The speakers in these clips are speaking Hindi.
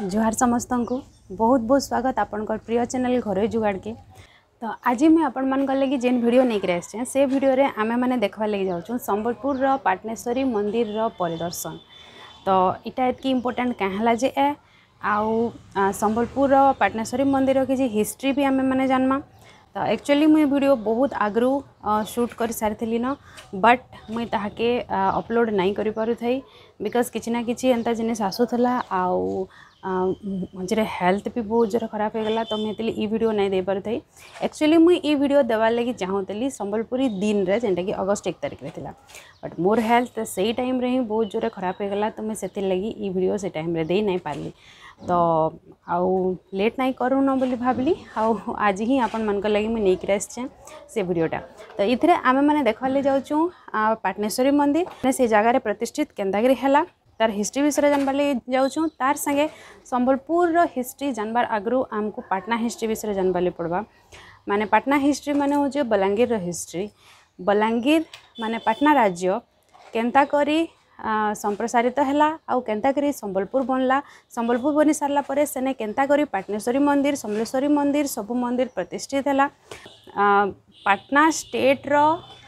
ଜୁହାର ସମସ୍ତଙ୍କୁ ବହୁତ ବହୁତ ସ୍ୱାଗତ ଆପଣଙ୍କର ପ୍ରିୟ ଚ୍ୟାନେଲ୍ ଘରୋଇ ଯୁଗାଡ଼କେ ତ ଆଜି ମୁଇଁ ଆପଣମାନଙ୍କ ଲାଗି ଯେନ୍ ଭିଡ଼ିଓ ନେଇକରି ଆସିଛେଁ ସେ ଭିଡ଼ିଓରେ ଆମେମାନେ ଦେଖ୍ବାର୍ ଲାଗି ଯାଉଛୁଁ ସମ୍ବଲପୁରର ପାଟନେଶ୍ୱରୀ ମନ୍ଦିରର ପରିଦର୍ଶନ ତ ଇଟା ଏତ୍କି ଇମ୍ପୋର୍ଟାଣ୍ଟ କାଁ ହେଲା ଯେ ଏ ଆଉ ସମ୍ବଲପୁରର ପାଟନେଶ୍ୱରୀ ମନ୍ଦିରର କିଛି ହିଷ୍ଟ୍ରି ବି ଆମେମାନେ ଜାନ୍ମା तो एक्चुअली मुझे वीडियो बहुत आगु सुट कर सारी न बट मुई ताके अपलोड नाई कर पार थी बिकज किसी ना कि एंता जिनस आसूला आउ मजे हेल्थ भी बहुत जोर खराब हो गला तो मुझे ये भिड नहीं दे पार थी एक्चुअली मुई यीड देवार लगी चाहूँ सम्बलपुरी दिन में जेनटा कि अगस्ट एक तारिख में बट मोर हेल्थ से ही टाइम हिं बहुत जोर खराब हो गला तो मुझे से लगी ये भिड से टाइम दे नहीं पार्ली तो आउ लेट ना करूँ न आज ही आपन मन को लगे मुझे नहीं कर से भिडटा तो ये आम मैंने देखा ले जाऊँ पाटनेश्वरी मंदिर से जगह प्रतिष्ठित केन्दागिरी है तार हिस्ट्री विषय जानवार लगे जाऊँ तार सागे सम्बलपुर हिस्ट्री जानवार आगु आमको पटना हिस्ट्री विषय जानवार लगे पड़वा मैंने पटना हिस्ट्री मान हूँ बलांगीर हिस्ट्री बलांगीर मान पटना राज्य केन्ताक संप्रसारित है के सम्बलपुर बनला सम्बलपुर बनी सारापर सेने के पटनेश्वरी मंदिर समलेश्वरी मंदिर सब मंदिर प्रतिष्ठित है पटना स्टेट्र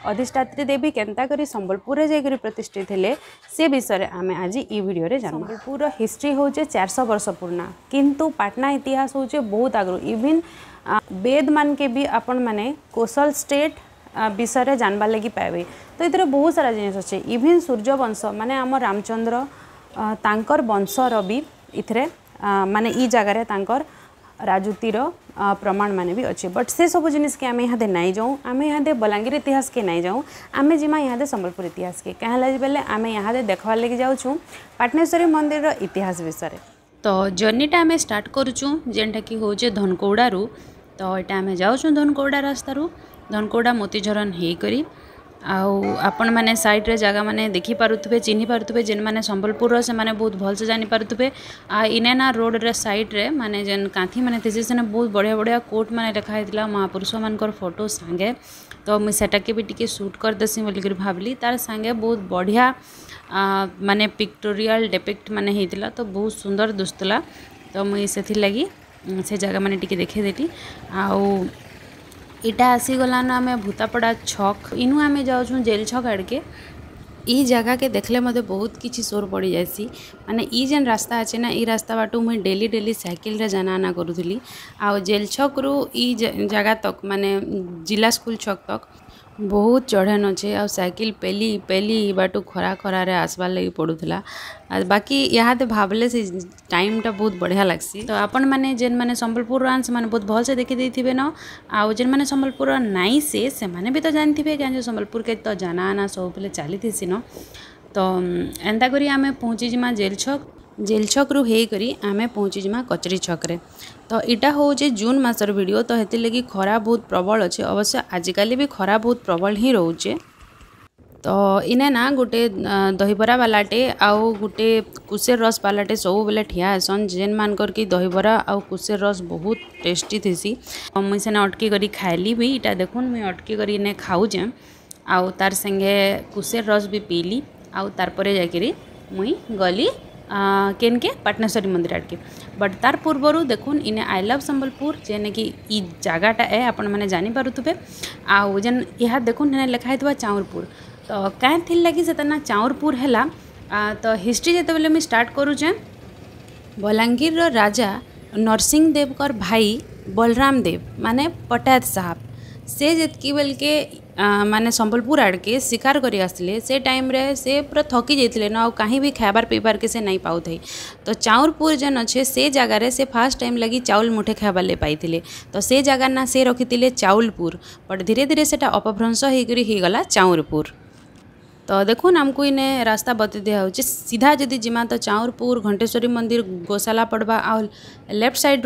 अधिष्ठात्री देवी के संबलपुर जाकर प्रतिष्ठित थे से विषय में आम आज यीडियो जानबलपुर हिस्ट्री हूँ चार शौ वर्ष पुर्णा किंतु पटना इतिहास हूँ बहुत आग्रह इविन बेद मान के भी आपण मैने कोसल स्टेट विषय जानवार लगी पाए तो ये बहुत सारा जिनस अच्छे इभिन सूर्य वंश मान आम रामचंद्र तर वंशर भी इतने मान यगर तर राजुतिर प्रमाण मान भी अच्छे बट से सब जिनस के आम यहाँ नाई जाऊँ आम यहाँ बलांगीर इतिहास के नाई जाऊँ आम जीमा यहाँ सम्बलपुर इतिहास के कहला बेले आम यहाँ देखवार लगे जाऊँ पाटनेश्वरी मंदिर इतिहास विषय तो जर्नीटा आम स्टार्ट करुँ जेनटा कि हूँ धनकौड़ू तो यहाँ आम जाऊँ धनकौड़ा रास्तु ଧନକୋଡ଼ା ମୋତିଝରନ୍ ହେଇକରି ଆଉ ଆପଣମାନେ ସାଇଟ୍ରେ ଜାଗାମାନେ ଦେଖିପାରୁଥିବେ ଚିହ୍ନିପାରୁଥିବେ ଯେନ୍ମାନେ ସମ୍ବଲପୁରର ସେମାନେ ବହୁତ ଭଲସେ ଜାଣିପାରୁଥିବେ ଆଉ ଇନେନା ରୋଡ଼୍ର ସାଇଟ୍ରେ ମାନେ ଯେନ୍ କାନ୍ଥିମାନେ ଥିସି ସେନେ ବହୁତ ବଢ଼ିଆ ବଢ଼ିଆ କୋଟ୍ମାନେ ଲେଖା ହେଇଥିଲା ମହାପୁରୁଷମାନଙ୍କର ଫଟୋ ସାଙ୍ଗେ ତ ମୁଇଁ ସେଟାକେ ବି ଟିକେ ସୁଟ୍ କରିଦେସି ବୋଲିକରି ଭାବିଲି ତାର ସାଙ୍ଗେ ବହୁତ ବଢ଼ିଆ ମାନେ ପିକ୍ଟୋରିଆଲ୍ ଡେପିକ୍ଟ ମାନେ ହେଇଥିଲା ତ ବହୁତ ସୁନ୍ଦର ଦୁଶୁଥିଲା ତ ମୁଇଁ ସେଥିର୍ଲାଗି ସେ ଜାଗାମାନେ ଟିକେ ଦେଖେଇଦେଲି ଆଉ ଏଇଟା ଆସିଗଲାନ ଆମେ ଭୂତାପଡ଼ା ଛକ୍ ଇନୁ ଆମେ ଯାଉଛୁ ଜେଲ୍ ଛକ୍ ଆଡ଼କେ ଇ ଜାଗାକେ ଦେଖିଲେ ମୋତେ ବହୁତ କିଛି ସୋର ପଡ଼ିଯାଇସି ମାନେ ଇ ଯେନ୍ ରାସ୍ତା ଅଛେ ନା ଇ ରାସ୍ତା ବାଟୁ ମୁଇଁ ଡେଲି ଡେଲି ସାଇକେଲରେ ଜାନା ଆନା କରୁଥିଲି ଆଉ ଜେଲ୍ ଛକ୍ରୁ ଇ ଜାଗା ତକ୍ ମାନେ ଜିଲ୍ଲା ସ୍କୁଲ ଛକ୍ ତକ୍ ବହୁତ ଚଢ଼େନ୍ ଅଛେ ଆଉ ସାଇକେଲ୍ ପେଲି ପେଲି ବାଟୁ ଖରା ଖରାରେ ଆସ୍ବାର୍ ଲାଗି ପଡ଼ୁଥିଲା ଆଉ ବାକି ଇହାଦେ ଭାବ୍ଲେ ସେ ଟାଇମ୍ଟା ବହୁତ ବଢ଼ିଆ ଲାଗ୍ସି ତ ଆପଣମାନେ ଯେନ୍ମାନେ ସମ୍ବଲପୁରର ଆନ୍ ସେମାନେ ବହୁତ ଭଲ୍ସେ ଦେଖିଦେଇଥିବେ ନ ଆଉ ଯେନ୍ମାନେ ସମ୍ବଲପୁରର ନାଇଁ ସେ ସେମାନେ ବି ତ ଜାଣିଥିବେ କାଁ ଯେ ସମ୍ବଲପୁରକେ ତ ଜାନା ଆନା ସବୁବେଲେ ଚାଲିଥିସି ନ ତ ଏନ୍ତା କରି ଆମେ ପହଞ୍ଚିଯିମା ଜେଲ୍ ଛକ୍ जेल छक्रु आम पहुँची पहुँचीजा कचेरी छक तो इटा हूँ जून मसर भिड तो ये लगी खरा बहुत प्रबल अच्छे अवश्य आज आजिकल भी खरा बहुत प्रबल ही रोचे तो इने ना गोटे दहबरा बालाटे आउ गोटे कुशेर रस बालाटे सब बेले ठिया आसन जेन मानक दहबरा आउ कुशेर रस बहुत टेस्टी थीसी तो मुई सेने अटके खाइली भी इटा देख मुई अटके इने खाऊे आउ तार संगे कुशेर रस भी पीली आउ तार जा मुई गली केन के पटनेश्वर मंदिर आड़ के बट तार पूर्व देख इने आई लव संबलपुर जेने कि इ जगटा है आपण मैंने जानपारे आउ जेन यहाँ देखने लिखाही चाउरपुर तो कैं थी लगे से चाउरपुर है तो हिस्ट्री जिते बारे स्टार्ट करुचे बलांगीर राजा नरसिंहदेवकर भाई बलराम देव माने पटायत साहब से जितकी बल के माने संबलपुर आड़ के शिकार कर से टाइम से पूरा थकी जाइए न कहीं भी खाबार पीबार के नहीं पाऊ थे तो चाउरपुर जेन अच्छे से जगार से फास्ट टाइम लगे चाउल मुठे खाबार ले पाई तो से जगार ना से रखी थे चाउलपुर बट धीरे धीरे से अपभ्रंश होगला चाउरपुर तो देखो आमको इन्हें रास्ता बत दिया सीधा जदि जीमा तो चाउरपुर घंटेश्वरी मंदिर गोशाला पड़वा आ लेफ्ट साइड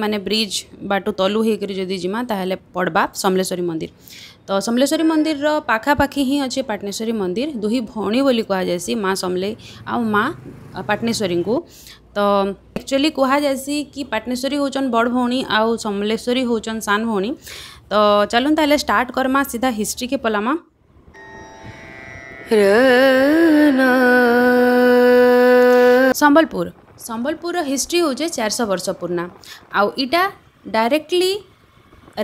मान ब्रिज बाटू तलू होकर जीमा तो पड़वा समलेश्वरी मंदिर ତ ସମଲେଶ୍ୱରୀ ମନ୍ଦିରର ପାଖାପାଖି ହିଁ ଅଛି ପାଟଣେଶ୍ୱରୀ ମନ୍ଦିର ଦୁହି ଭଉଣୀ ବୋଲି କୁହାଯାଏସି ମା ସମଲେଇ ଆଉ ମା ପାଟଣେଶ୍ୱରୀଙ୍କୁ ତ ଆକ୍ଚୁଆଲି କୁହାଯାଏସି କି ପାଟଣେଶ୍ୱରୀ ହେଉଛନ୍ ବଡ଼ ଭଉଣୀ ଆଉ ସମଲେଶ୍ୱରୀ ହେଉଛନ୍ ସାନ୍ ଭଉଣୀ ତ ଚାଲୁନ୍ ତାହେଲେ ଷ୍ଟାର୍ଟ କର୍ମା ସିଧା ହିଷ୍ଟ୍ରିକେ ପଲାମା ସମ୍ବଲପୁର ସମ୍ବଲପୁରର ହିଷ୍ଟ୍ରି ହେଉଛେ ଚାରିଶହ ବର୍ଷ ପୁରୁଣା ଆଉ ଇଟା ଡାଇରେକ୍ଟଲି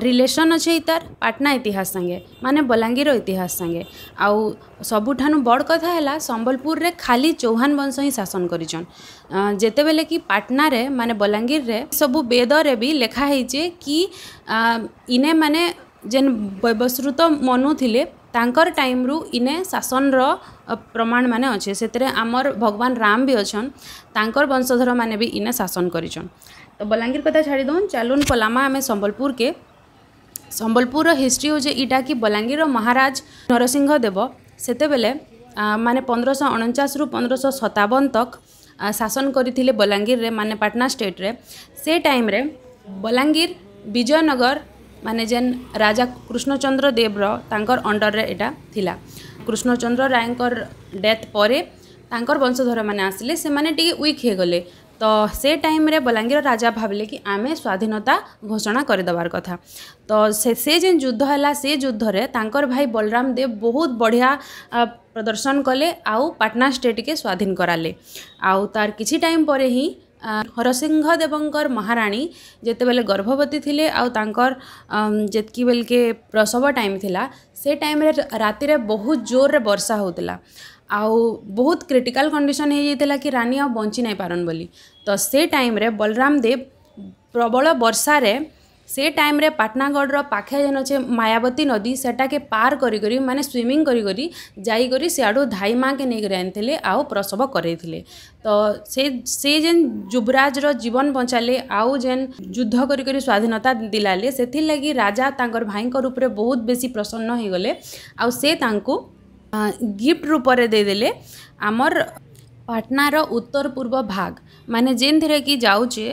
ରିଲେସନ୍ ଅଛି ତାର ପାଟନା ଇତିହାସ ସାଙ୍ଗେ ମାନେ ବଲାଙ୍ଗୀର ଇତିହାସ ସାଙ୍ଗେ ଆଉ ସବୁଠାନୁ ବଡ଼ କଥା ହେଲା ସମ୍ବଲପୁରରେ ଖାଲି ଚୌହାନ ବଂଶ ହିଁ ଶାସନ କରିଛନ୍ ଯେତେବେଳେ କି ପାଟନାରେ ମାନେ ବଲାଙ୍ଗୀରରେ ସବୁ ବେଦରେ ବି ଲେଖା ହେଇଛେ କି ଇନେ ମାନେ ଯେନ୍ ବ୍ୟବସୃତ ମନୁ ଥିଲେ ତାଙ୍କର ଟାଇମ୍ରୁ ଇନେ ଶାସନର ପ୍ରମାଣ ମାନେ ଅଛେ ସେଥିରେ ଆମର ଭଗବାନ ରାମ ବି ଅଛନ୍ ତାଙ୍କର ବଂଶଧରମାନେ ବି ଇନେ ଶାସନ କରିଛନ୍ ତ ବଲାଙ୍ଗୀର କଥା ଛାଡ଼ିଦଉନ୍ ଚାଲୁନ୍ ପଲାମା ଆମେ ସମ୍ବଲପୁରକେ ସମ୍ବଲପୁରର ହିଷ୍ଟ୍ରି ହେଉଛି ଇଟାକି ବଲାଙ୍ଗୀରର ମହାରାଜ ନରସିଂହ ଦେବ ସେତେବେଳେ ମାନେ ପନ୍ଦରଶହ ଅଣଚାଶରୁ ପନ୍ଦରଶହ ସତାବନ ତକ୍ ଶାସନ କରିଥିଲେ ବଲାଙ୍ଗୀରରେ ମାନେ ପାଟନା ଷ୍ଟେଟ୍ରେ ସେ ଟାଇମ୍ରେ ବଲାଙ୍ଗୀର ବିଜୟନଗର ମାନେ ଯେନ୍ ରାଜା କୃଷ୍ଣଚନ୍ଦ୍ର ଦେବର ତାଙ୍କର ଅଣ୍ଡର୍ରେ ଏଇଟା ଥିଲା କୃଷ୍ଣଚନ୍ଦ୍ର ରାୟଙ୍କର ଡେଥ୍ ପରେ ତାଙ୍କର ବଂଶଧରମାନେ ଆସିଲେ ସେମାନେ ଟିକେ ୱିକ୍ ହେଇଗଲେ तो से टाइम बलांगीर राजा भाविले कि आम स्वाधीनता घोषणा करदेवार कथा तो से, से जेन युद्ध है से युद्ध भाई बलराम देव बहुत बढ़िया प्रदर्शन कले आउ पटना स्टेट के स्वाधीन कराले आउ तार कि टाइम पर ही हर सिंह देवंकर महाराणी जिते बेले गर्भवती थे आर जी बेल के प्रसव टाइम थी से टाइम रातिर बहुत जोर रे वर्षा होता आउ बहुत क्रिटिकल कंडीशन हो जाता कि रानी आ बची नहीं पारन बोली तो से टाइम रे बलराम देव प्रबल वर्षा से टाइम रे पटनागढ़ रो पाखे जेन अच्छे मायावती नदी सेटा के पार करी करी माने स्विमिंग करी करी जाई करी से धाई माँ के नहीं आनी आउ प्रसव करते तो से से जेन युवराज रो जीवन बचाले आउ जेन युद्ध करी करी स्वाधीनता दिलाले से लगी राजा तांकर भाई रूप में बहुत बेसी प्रसन्न हो गले आउ से तांकू ଗିଫ୍ଟ ରୂପରେ ଦେଇଦେଲେ ଆମର ପାଟନାର ଉତ୍ତର ପୂର୍ବ ଭାଗ ମାନେ ଯେନ୍ଥିରେ କି ଯାଉଛେ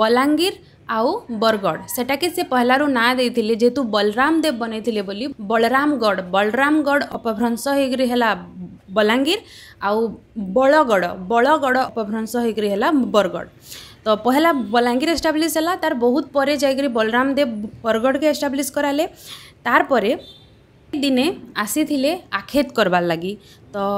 ବଲାଙ୍ଗୀର ଆଉ ବରଗଡ଼ ସେଟାକେ ସେ ପହଲାରୁ ନାଁ ଦେଇଥିଲେ ଯେହେତୁ ବଲରାମ ଦେବ ବନେଇଥିଲେ ବୋଲି ବଳରାମଗଡ଼ ବଳରାମଗଡ଼ ଅପଭ୍ରଂଶ ହେଇକରି ହେଲା ବଲାଙ୍ଗୀର ଆଉ ବଳଗଡ଼ ବଳଗଡ଼ ଅପଭ୍ରଂଶ ହେଇକରି ହେଲା ବରଗଡ଼ ତ ପହଲା ବଲାଙ୍ଗୀର ଏଷ୍ଟାବ୍ଲିଶ୍ ହେଲା ତାର ବହୁତ ପରେ ଯାଇକରି ବଳରାମ ଦେବ ବରଗଡ଼କେ ଏଷ୍ଟାବ୍ଲିଶ୍ କରାଲେ ତାର୍ ପରେ दिने आसी आखेत करवार लगी तो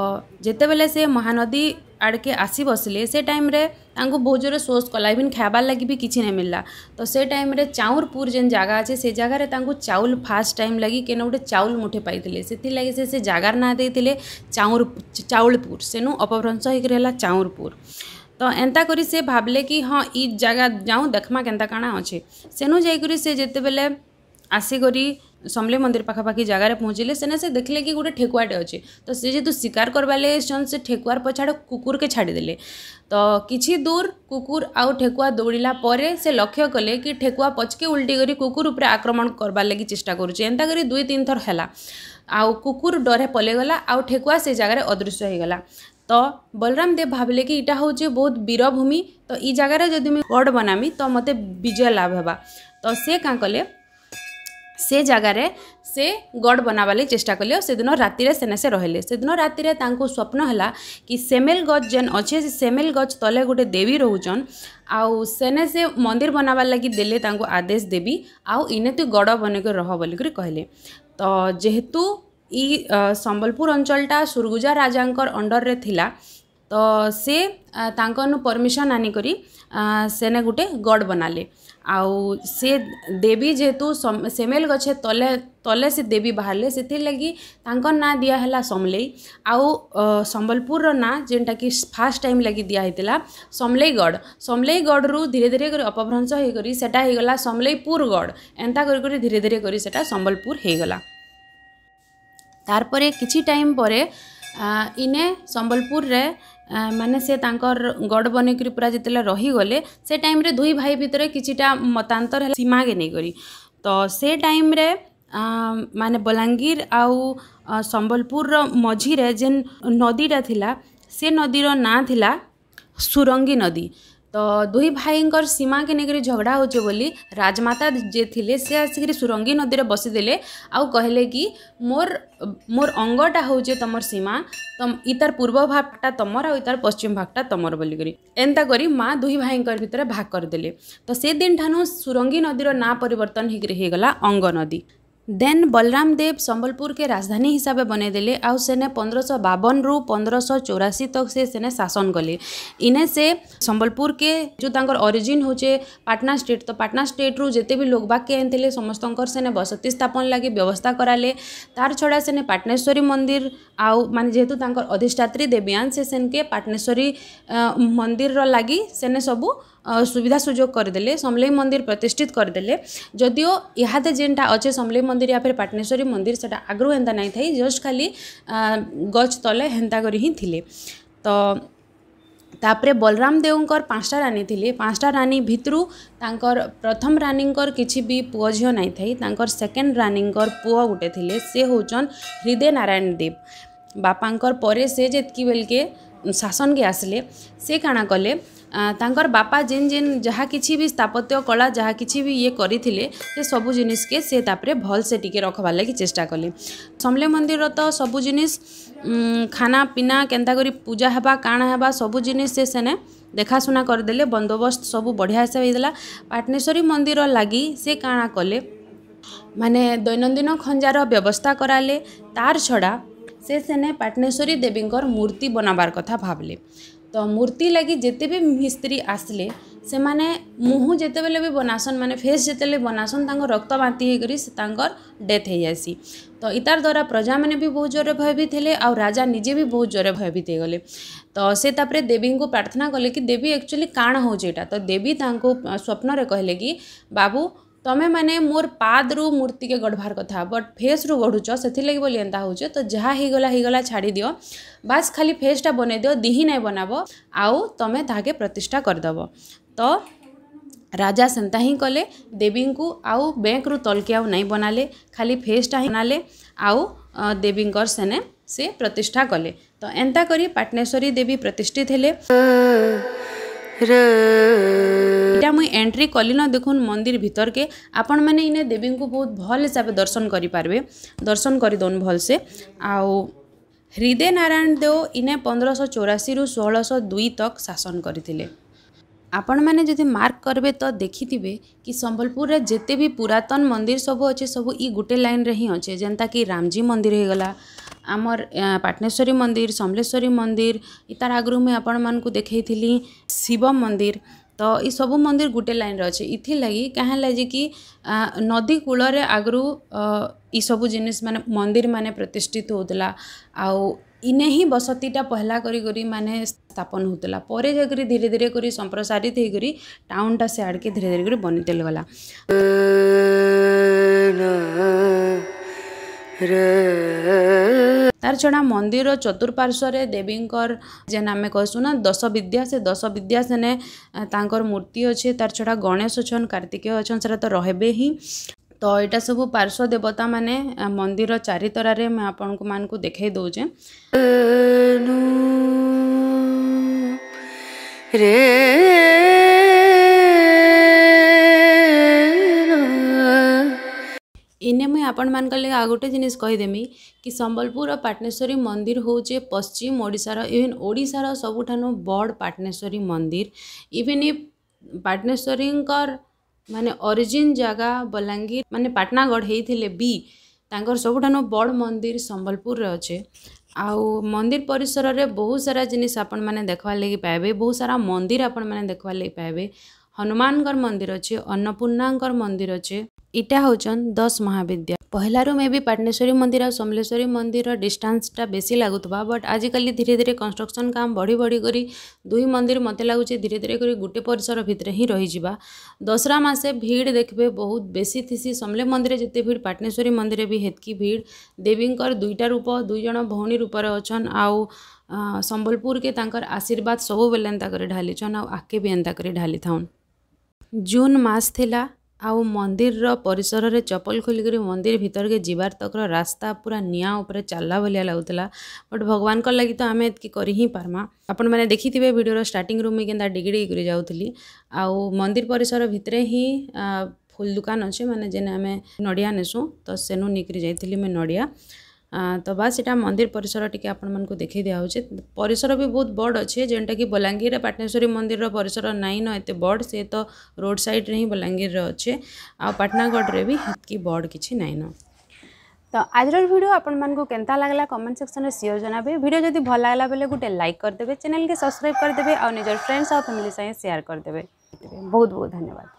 जितेबले से महानदी आड़ के आसी बसले से टाइम रे बहुत जोर सोस कला इविन खाबार लगे भी किसी नहीं मिलला तो से टाइम रे चाउरपुर जेन जगह अच्छे से जगार चाउल फास्ट टाइम लगी के गोटे चाउल मुठे पाई से लगे से, से जगार ना देते चाउर चाउलपुर सेनु अपभ्रंश होकर चाउरपुर तो एंता करी से भाबले कि हाँ ई जगह जाऊँ देखमा के कणा अच्छे सेनु जाकर से जिते बिल आसिकरी ସମଲେଇ ମନ୍ଦିର ପାଖାପାଖି ଜାଗାରେ ପହଞ୍ଚିଲେ ସେନେ ସେ ଦେଖିଲେ କି ଗୋଟେ ଠେକୁଆଟେ ଅଛି ତ ସେ ଯେହେତୁ ଶିକାର କରବାର୍ ଲାଗି ଆସିଛନ୍ ସେ ଠେକୁଆର ପଛାଡ଼ କୁକୁରକେ ଛାଡ଼ିଦେଲେ ତ କିଛି ଦୂର କୁକୁର ଆଉ ଠେକୁଆ ଦୌଡ଼ିଲା ପରେ ସେ ଲକ୍ଷ୍ୟ କଲେ କି ଠେକୁଆ ପଛକେ ଉଲ୍ଟି କରି କୁକୁର ଉପରେ ଆକ୍ରମଣ କରବାର୍ ଲାଗି ଚେଷ୍ଟା କରୁଛି ଏନ୍ତା କରି ଦୁଇ ତିନି ଥର ହେଲା ଆଉ କୁକୁର ଡରେ ପଲେଇଗଲା ଆଉ ଠେକୁଆ ସେ ଜାଗାରେ ଅଦୃଶ୍ୟ ହେଇଗଲା ତ ବଲରାମ ଦେବ ଭାବିଲେ କି ଇଟା ହେଉଛି ବହୁତ ବୀରଭୂମି ତ ଇ ଜାଗାରେ ଯଦି ମୁଇଁ ଗଡ଼ ବନାମି ତ ମୋତେ ବିଜୟ ଲାଭ ହେବା ତ ସେ କାଁ କଲେ से जगार से गड बना चेषा कले से दिन राति से रही से दिन राति स्वप्न है कि सेमेल गज जेन अच्छे से सेमेल गज तले गोटे देवी रोचन आउ सेने से मंदिर बनाबार लगी दे आदेश देवी आउ इने तु गड बनकर रह बोल कहले तो जेहेतु यलपुर अंचलटा सुरगुजा राजा अंडर्रे तो सी परमिशन आनीक सेने गोटे गड बनाले ଆଉ ସେ ଦେବୀ ଯେହେତୁ ସେମେଲ ଗଛ ତଲେ ତଲେ ସେ ଦେବୀ ବାହାରିଲେ ସେଥିର୍ଲାଗି ତାଙ୍କର ନାଁ ଦିଆହେଲା ସମଲେଇ ଆଉ ସମ୍ବଲପୁରର ନାଁ ଯେନ୍ଟାକି ଫାର୍ଷ୍ଟ ଟାଇମ୍ ଲାଗି ଦିଆ ହେଇଥିଲା ସମଲେଇଗଡ଼ ସମଲେଇଗଡ଼ରୁ ଧୀରେ ଧୀରେ କରି ଅପଭ୍ରଂଶ ହେଇକରି ସେଟା ହେଇଗଲା ସମଲେଇପୁରଗଡ଼ ଏନ୍ତା କରି କରି ଧୀରେ ଧୀରେ କରି ସେଟା ସମ୍ବଲପୁର ହେଇଗଲା ତାର୍ପରେ କିଛି ଟାଇମ୍ ପରେ ଇନେ ସମ୍ବଲପୁରରେ माने से तांकर गड बने करी पुरा जितला रही गले से टाइम रे धुई भाई भितरे किचिटा मतांतर सिमा के नै करी तो से टाइम रे माने बलांगीर आ संबलपुर मझी रे जेन नदीडा थिला से नदी रो ना थिला सुरंगी नदी ତ ଦୁଇ ଭାଇଙ୍କର ସୀମାକେ ନେଇକରି ଝଗଡ଼ା ହେଉଛେ ବୋଲି ରାଜମାତା ଯିଏ ଥିଲେ ସେ ଆସିକରି ସୁରଙ୍ଗୀ ନଦୀରେ ବସିଦେଲେ ଆଉ କହିଲେ କି ମୋର ମୋର ଅଙ୍ଗଟା ହେଉଛେ ତମର ସୀମା ତ ଇତାର ପୂର୍ବ ଭାଗଟା ତମର ଆଉ ଇତାର ପଶ୍ଚିମ ଭାଗଟା ତମର ବୋଲିକରି ଏନ୍ତା କରି ମା ଦୁଇ ଭାଇଙ୍କର ଭିତରେ ଭାଗ କରିଦେଲେ ତ ସେ ଦିନଠାନୁ ସୁରଙ୍ଗୀ ନଦୀର ନାଁ ପରିବର୍ତ୍ତନ ହେଇକରି ହେଇଗଲା ଅଙ୍ଗ ନଦୀ ଦେନ୍ ବଲରାମ ଦେବ ସମ୍ବଲପୁରକେ ରାଜଧାନୀ ହିସାବେ ବନେଇଦେଲେ ଆଉ ସେନେ ପନ୍ଦରଶହ ବାବନରୁ ପନ୍ଦରଶହ ଚଉରାଶୀ ତକ୍ ସେ ସେନେ ଶାସନ କଲେ ଇନେ ସେ ସମ୍ବଲପୁରକେ ଯେଉଁ ତାଙ୍କର ଅରିଜିନ୍ ହେଉଛେ ପାଟନା ଷ୍ଟେଟ୍ ତ ପାଟନା ଷ୍ଟେଟ୍ରୁ ଯେତେ ବି ଲୋକବାକ୍କେ ଆଣିଥିଲେ ସମସ୍ତଙ୍କର ସେନେ ବସତି ସ୍ଥାପନ ଲାଗି ବ୍ୟବସ୍ଥା କରାଲେ ତାର ଛଡ଼ା ସେନେ ପାଟନେଶ୍ୱରୀ ମନ୍ଦିର ଆଉ ମାନେ ଯେହେତୁ ତାଙ୍କର ଅଧିଷ୍ଠାତ୍ରୀ ଦେବୀଆନ୍ ସେ ସେନ୍କେ ପାଟନେଶ୍ୱରୀ ମନ୍ଦିରର ଲାଗି ସେନେ ସବୁ ସୁବିଧା ସୁଯୋଗ କରିଦେଲେ ସମଲେଇ ମନ୍ଦିର ପ୍ରତିଷ୍ଠିତ କରିଦେଲେ ଯଦିଓ ଇହାଦେ ଯେନ୍ଟା ଅଛେ ସମଲେଇ ମନ୍ଦିର ୟା ଫେର୍ ପାଟଣେଶ୍ୱରୀ ମନ୍ଦିର ସେଟା ଆଗରୁ ଏନ୍ତା ନାଇଁ ଥାଇ ଜଷ୍ଟ ଖାଲି ଗଛ ତଲେ ହେନ୍ତା କରି ହିଁ ଥିଲେ ତ ତାପରେ ବଲରାମ ଦେଓଙ୍କର ପାଞ୍ଚଟା ରାଣୀ ଥିଲେ ପାଞ୍ଚଟା ରାଣୀ ଭିତରୁ ତାଙ୍କର ପ୍ରଥମ ରାଣୀଙ୍କର କିଛି ବି ପୁଅ ଝିଅ ନାଇଁ ଥାଇ ତାଙ୍କର ସେକେଣ୍ଡ ରାଣୀଙ୍କର ପୁଅ ଗୋଟେ ଥିଲେ ସେ ହେଉଛନ୍ ହୃଦୟ ନାରାୟଣ ଦେବ ବାପାଙ୍କର ପରେ ସେ ଯେତ୍କି ବେଲକେ ଶାସନକେ ଆସିଲେ ସେ କାଣା କଲେ ତାଙ୍କର ବାପା ଯେନ୍ ଯେନ୍ ଯାହା କିଛି ବି ସ୍ଥାପତ୍ୟ କଳା ଯାହା କିଛି ବି ଇଏ କରିଥିଲେ ସେ ସବୁ ଜିନିଷ୍କେ ସେ ତାପରେ ଭଲ୍ସେ ଟିକେ ରଖ୍ବାର୍ ଲାଗି ଚେଷ୍ଟା କଲେ ସମଲେଇ ମନ୍ଦିରର ତ ସବୁ ଜିନିଷ୍ ଖାନା ପିନା କେନ୍ତା କରି ପୂଜା ହେବା କାଣା ହେବା ସବୁ ଜିନିଷ୍ ସେ ସେନେ দেখাশুনা করেদেলে বন্দোবস্ত সবু বঢ়িয়া হিসাবে হয়েছিল পাটনেশ্বরী মন্দির লাগি সে কাণা কলে মানে দৈনন্দিন খঞ্জাৰ ব্যৱস্থা কৰালে তাৰ ছড়া সে সেনে পাটনেশ্বরী দেবীঙ্কর মূর্তি বনাবার কথা ভাবলে तो मूर्ति लगी जिते भी मिस्त्री आसले से मैंने मुँह जिते भी बनासन मैंने फेस जिते बनासन रक्त बांती है डेथ हो जासी तो इतार द्वारा प्रजा मैंने भी बहुत जोर भयभीत हेले आ राजा निजे भी बहुत जोर भयभीत होगले तो से तापरे देवी को प्रार्थना कले कि देवी एक्चुअली काण होटा तो देवी स्वप्न कहले कि बाबू तुम्हें मोर पाद रु मूर्ति के गढ़वार कथा बट फेस रु गढ़ुच से लगी बोली एंता हो तो जहाँ हीगला हीगला छाड़ी दियो बास खाली फेसटा बनई दियो दिही नहीं बनाब आउ तुम्हें ताके प्रतिष्ठा करदेव तो राजा से कले देवी को आउ बैंक रु तल्कि नहीं बनाले खाली फेसटा ही बनाले आउ देवी सेने से प्रतिष्ठा कले तो एंता करी पाटनेश्वरी देवी प्रतिष्ठित है এটা মুই এন্ট্রি কলিন দেখুন মন্দির ভিতরকে আপন মানে ইনে দেবীঙ্কু বহুত ভাল হিসাবে দর্শন করি পারবে দর্শন করি দন ভলসে আও হৃদয় নারায়ণ দেও ইনে পনেরোশো চৌরাশি রু ষোলশো দুই তক শাসন করে ଆପଣମାନେ ଯଦି ମାର୍କ କରିବେ ତ ଦେଖିଥିବେ କି ସମ୍ବଲପୁରରେ ଯେତେ ବି ପୁରାତନ ମନ୍ଦିର ସବୁ ଅଛେ ସବୁ ଇ ଗୋଟେ ଲାଇନ୍ରେ ହିଁ ଅଛେ ଯେନ୍ତାକି ରାମଜୀ ମନ୍ଦିର ହେଇଗଲା आमर पाटनेश्वरी मंदिर समलेश्वरी मंदिर तार आगु मुझे आपण देखी शिव मंदिर ତ ଏଇ ସବୁ ମନ୍ଦିର ଗୋଟେ ଲାଇନ୍ରେ ଅଛି ଇଥିର୍ଲାଗି କାଁ ହେଲା ଯେ କି ନଦୀ କୂଳରେ ଆଗରୁ ଇ ସବୁ ଜିନିଷ୍ ମାନେ ମନ୍ଦିରମାନେ ପ୍ରତିଷ୍ଠିତ ହେଉଥିଲା ଆଉ ଇନେ ହିଁ ବସତିଟା ପହଲା କରି କରି ମାନେ ସ୍ଥାପନ ହେଉଥିଲା ପରେ ଯାଇକରି ଧୀରେ ଧୀରେ କରି ସମ୍ପ୍ରସାରିତ ହେଇକରି ଟାଉନ୍ଟା ସେଆଡ଼କେ ଧୀରେ ଧୀରେ କରି ବନିତେଲ ଗଲା ତାର ଛଡ଼ା ମନ୍ଦିର ଚତୁଃପାର୍ଶ୍ୱରେ ଦେବୀଙ୍କର ଯେନ୍ ଆମେ କହେସୁଁ ନା ଦଶ ବିଦ୍ୟା ସେ ଦଶ ବିଦ୍ୟା ସେନେ ତାଙ୍କର ମୂର୍ତ୍ତି ଅଛେ ତାର ଛଡ଼ା ଗଣେଶ ଅଛନ୍ କାର୍ତ୍ତିକେୟ ଅଛନ୍ ସେଟା ତ ରହିବେ ହିଁ ତ ଏଇଟା ସବୁ ପାର୍ଶ୍ୱ ଦେବତାମାନେ ମନ୍ଦିର ଚାରିତରାରେ ମୁଁ ଆପଣଙ୍କୁ ଦେଖାଇ ଦେଉଛେ ରେ ଆପଣମାନଙ୍କର ଆଉ ଗୋଟେ ଜିନିଷ କହିଦେମି କି ସମ୍ବଲପୁର ପାଟଣେଶ୍ୱରୀ ମନ୍ଦିର ହେଉଛି ପଶ୍ଚିମ ଓଡ଼ିଶାର ଇଭିନ୍ ଓଡ଼ିଶାର ସବୁଠାରୁ ବଡ଼ ପାଟଣେଶ୍ୱରୀ ମନ୍ଦିର ଇଭିନ୍ ପାଟଣେଶ୍ୱରୀଙ୍କର ମାନେ ଅରିଜିନ୍ ଜାଗା ବଲାଙ୍ଗୀର ମାନେ ପାଟନାଗଡ଼ ହେଇଥିଲେ ବି ତାଙ୍କର ସବୁଠାରୁ ବଡ଼ ମନ୍ଦିର ସମ୍ବଲପୁରରେ ଅଛେ ଆଉ ମନ୍ଦିର ପରିସରରେ ବହୁତ ସାରା ଜିନିଷ ଆପଣମାନେ ଦେଖ୍ବାର୍ ଲାଗି ପାଇବେ ବହୁତ ସାରା ମନ୍ଦିର ଆପଣମାନେ ଦେଖ୍ବାର୍ ଲାଗି ପାଇବେ ହନୁମାନଙ୍କର ମନ୍ଦିର ଅଛେ ଅନ୍ନପୂର୍ଣ୍ଣାଙ୍କର ମନ୍ଦିର ଅଛେ ଇଟା ହେଉଛନ୍ ଦଶ୍ ମହାବିଦ୍ୟା ପହିଲାରୁ ମେ ବି ପାଟଣେଶ୍ୱରୀ ମନ୍ଦିର ଆଉ ସମଲେଶ୍ୱରୀ ମନ୍ଦିର ଡିଷ୍ଟାନ୍ସଟା ବେଶୀ ଲାଗୁଥିବା ବଟ୍ ଆଜିକାଲି ଧୀରେ ଧୀରେ କନଷ୍ଟ୍ରକ୍ସନ୍ କାମ ବଢ଼ି ବଢ଼ି କରି ଦୁଇ ମନ୍ଦିର ମୋତେ ଲାଗୁଛି ଧୀରେ ଧୀରେ କରି ଗୋଟେ ପରିସର ଭିତରେ ହିଁ ରହିଯିବା ଦଶରା ମାସେ ଭିଡ଼ ଦେଖିବେ ବହୁତ ବେଶୀ ଥିସି ସମଲେ ମନ୍ଦିର ଯେତେ ଭିଡ଼ ପାଟଣେଶ୍ୱରୀ ମନ୍ଦିର ବି ହେତ୍କି ଭିଡ଼ ଦେବୀଙ୍କର ଦୁଇଟା ରୂପ ଦୁଇ ଜଣ ଭଉଣୀ ରୂପରେ ଅଛନ୍ ଆଉ ସମ୍ବଲପୁରକେ ତାଙ୍କର ଆଶୀର୍ବାଦ ସବୁବେଳେ ଏନ୍ତା କରି ଢାଲିଛନ୍ ଆଉ ଆଗ୍କେ ବି ଏନ୍ତା କରି ଢାଲିଥାଉନ୍ ଜୁନ୍ ମାସ ଥିଲା ଆଉ ମନ୍ଦିରର ପରିସରରେ ଚପଲ ଖୋଲିକରି ମନ୍ଦିର ଭିତରକେ ଯିବାର ତକର ରାସ୍ତା ପୁରା ନିଆଁ ଉପରେ ଚାଲିଲା ଭଳିଆ ଲାଗୁଥିଲା ବଟ୍ ଭଗବାନଙ୍କର ଲାଗି ତ ଆମେ ଏତିକି କରି ହିଁ ପାର୍ମା ଆପଣମାନେ ଦେଖିଥିବେ ଭିଡ଼ିଓର ଷ୍ଟାର୍ଟିଂରୁ ମୁଇଁ କେନ୍ତା ଡିଗି ଡିଗି କରି ଯାଉଥିଲି ଆଉ ମନ୍ଦିର ପରିସର ଭିତରେ ହିଁ ଫୁଲ ଦୋକାନ ଅଛେ ମାନେ ଯେନେ ଆମେ ନଡ଼ିଆ ନେସୁଁ ତ ସେନୁ ନେଇକରି ଯାଇଥିଲି ମୁଇଁ ନଡ଼ିଆ तो बास यहाँ मंदिर परिसर टी आपको देखे दिखे परिसर भी बहुत बड़ अच्छे जोटा कि बलांगीर पाटनेश्वरी मंदिर परिसर नाई न एत बड़ सी तो रोड सैड्रे हिं बलांगीर अच्छे आटनागढ़ में भी इतक बड़ कि नाई न तो आज भिडियो आपको केन्ता लगेगा कमेंट सेक्शन में सीओ जना भिड जब भल लगेगा बोले गोटे लाइक करदे चैनल के सब्सक्राइब करदे आज फ्रेंड्स और फैमिली सायर करदे बहुत बहुत धन्यवाद